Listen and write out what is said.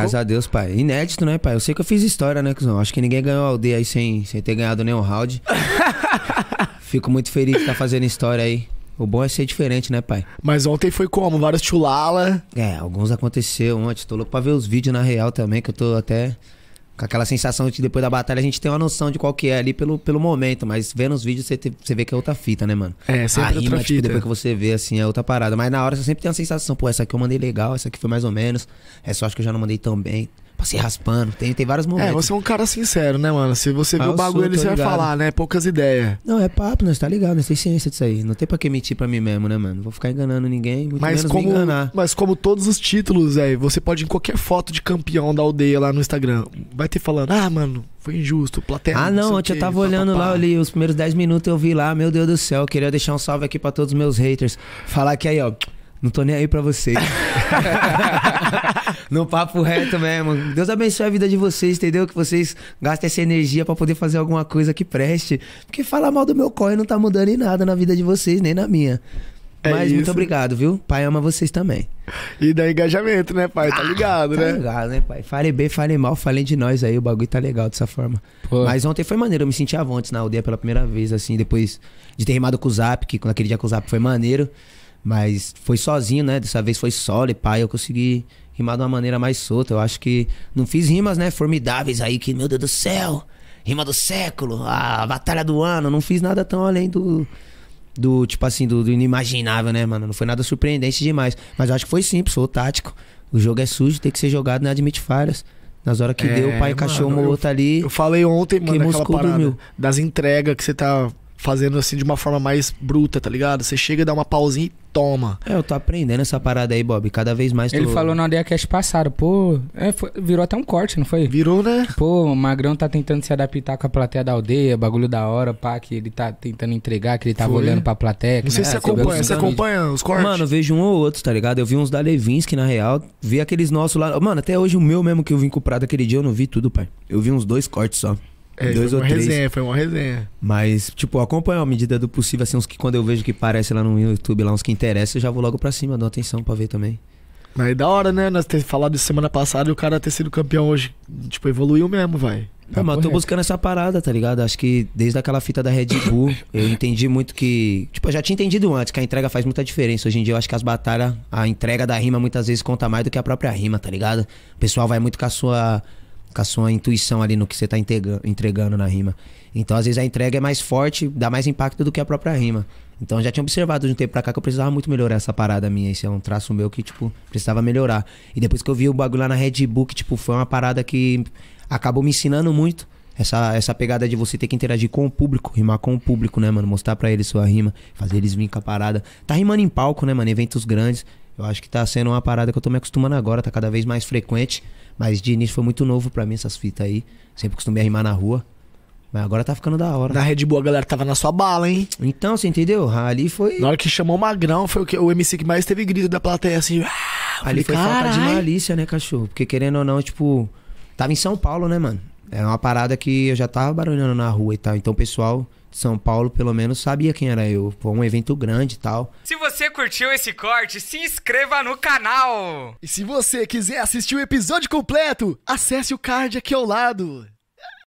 Graças a Deus, pai. Inédito, né, pai? Eu sei que eu fiz história, né, Cusão? Acho que ninguém ganhou a aldeia aí sem, sem ter ganhado nenhum round. Fico muito feliz de estar tá fazendo história aí. O bom é ser diferente, né, pai? Mas ontem foi como? Vários chulala. É, alguns aconteceu ontem. Tô louco pra ver os vídeos na real também, que eu tô até com aquela sensação de depois da batalha a gente tem uma noção de qual que é ali pelo, pelo momento, mas vendo os vídeos você, te, você vê que é outra fita, né, mano? É, sempre a rima, outra tipo, fita. depois que você vê, assim, é outra parada. Mas na hora você sempre tem a sensação, pô, essa aqui eu mandei legal, essa aqui foi mais ou menos, essa eu acho que eu já não mandei tão bem passei raspando, tem, tem vários é, momentos. É, você é um cara sincero, né, mano? Se você viu vê ah, o bagulho, ele vai falar, né? Poucas ideias. Não, é papo, né? Você tá ligado, nós né? tem ciência disso aí. Não tem pra que mentir pra mim mesmo, né, mano? Vou ficar enganando ninguém, muito mas menos como, me enganar. Mas como todos os títulos, velho, você pode ir em qualquer foto de campeão da aldeia lá no Instagram. Vai ter falando, ah, mano, foi injusto, plateia. Ah, não, ontem eu tava olhando pá, lá ali, os primeiros 10 minutos eu vi lá, meu Deus do céu, queria deixar um salve aqui pra todos os meus haters. Falar que aí, ó, não tô nem aí pra vocês. no papo reto mesmo. Deus abençoe a vida de vocês, entendeu? Que vocês gastem essa energia para poder fazer alguma coisa que preste. Porque falar mal do meu corre não tá mudando em nada na vida de vocês, nem na minha. É Mas isso. muito obrigado, viu? Pai ama vocês também. E dá engajamento, né, pai? Tá ah, ligado, ah, né? Tá ligado, né, pai? Fale bem, fale mal, falem de nós aí, o bagulho tá legal dessa forma. Pô. Mas ontem foi maneiro, eu me senti avante na aldeia pela primeira vez, assim, depois de ter rimado com o Zap, que naquele dia com o Zap foi maneiro. Mas foi sozinho, né? Dessa vez foi solo e pai eu consegui rimar de uma maneira mais solta. Eu acho que não fiz rimas, né? Formidáveis aí, que meu Deus do céu, rima do século, a batalha do ano. Não fiz nada tão além do. Do, tipo assim, do, do inimaginável, né, mano? Não foi nada surpreendente demais. Mas eu acho que foi simples, sou tático. O jogo é sujo, tem que ser jogado, não admite falhas. Nas horas que é, deu, o pai encaixou uma outra ali. Eu falei ontem, mano, aquela parada dormiu. das entregas que você tá fazendo assim de uma forma mais bruta, tá ligado? Você chega e dá uma pausinha e toma. É, eu tô aprendendo essa parada aí, Bob. Cada vez mais tô... Ele falou na cast passado, pô. É, foi, virou até um corte, não foi? Virou, né? Pô, o Magrão tá tentando se adaptar com a plateia da aldeia, bagulho da hora, pá, que ele tá tentando entregar, que ele tava foi. olhando pra plateia. Não sei né? se você acompanha, você acompanha os cortes? Mano, eu vejo um ou outro, tá ligado? Eu vi uns da Levinsky, na real, vi aqueles nossos lá. Mano, até hoje o meu mesmo que eu vim com o Prado aquele dia, eu não vi tudo, pai. Eu vi uns dois cortes só. É, dois foi ou uma três. resenha, foi uma resenha. Mas, tipo, acompanho à medida do possível, assim, uns que quando eu vejo que parece lá no YouTube, lá uns que interessam, eu já vou logo pra cima, dou atenção pra ver também. Mas é da hora, né? Nós ter falado isso semana passada e o cara ter sido campeão hoje, tipo, evoluiu mesmo, vai. Tá não, mas eu tô buscando essa parada, tá ligado? Acho que desde aquela fita da Red Bull, eu entendi muito que. Tipo, eu já tinha entendido antes que a entrega faz muita diferença. Hoje em dia eu acho que as batalhas, a entrega da rima muitas vezes conta mais do que a própria rima, tá ligado? O pessoal vai muito com a sua com a sua intuição ali no que você tá entregando na rima. Então, às vezes, a entrega é mais forte, dá mais impacto do que a própria rima. Então, já tinha observado de um tempo pra cá que eu precisava muito melhorar essa parada minha. Esse é um traço meu que, tipo, precisava melhorar. E depois que eu vi o bagulho lá na Red tipo, foi uma parada que acabou me ensinando muito. Essa, essa pegada de você ter que interagir com o público, rimar com o público, né, mano? Mostrar para eles sua rima, fazer eles virem com a parada. Tá rimando em palco, né, mano? Eventos grandes. Eu acho que tá sendo uma parada que eu tô me acostumando agora, tá cada vez mais frequente. Mas de início foi muito novo para mim essas fitas aí. Sempre costumei arrimar na rua. Mas agora tá ficando da hora. Na Red Bull a galera tava na sua bala, hein? Então, você entendeu? Ali foi. Na hora que chamou o Magrão, foi o, que, o MC que mais teve grito da plateia, assim. Ah! Ali falei, foi carai. falta de malícia, né, cachorro? Porque querendo ou não, tipo. Tava em São Paulo, né, mano? é uma parada que eu já tava barulhando na rua e tal. Então o pessoal de São Paulo, pelo menos, sabia quem era eu. Foi um evento grande e tal. Se você curtiu esse corte, se inscreva no canal! E se você quiser assistir o episódio completo, acesse o card aqui ao lado.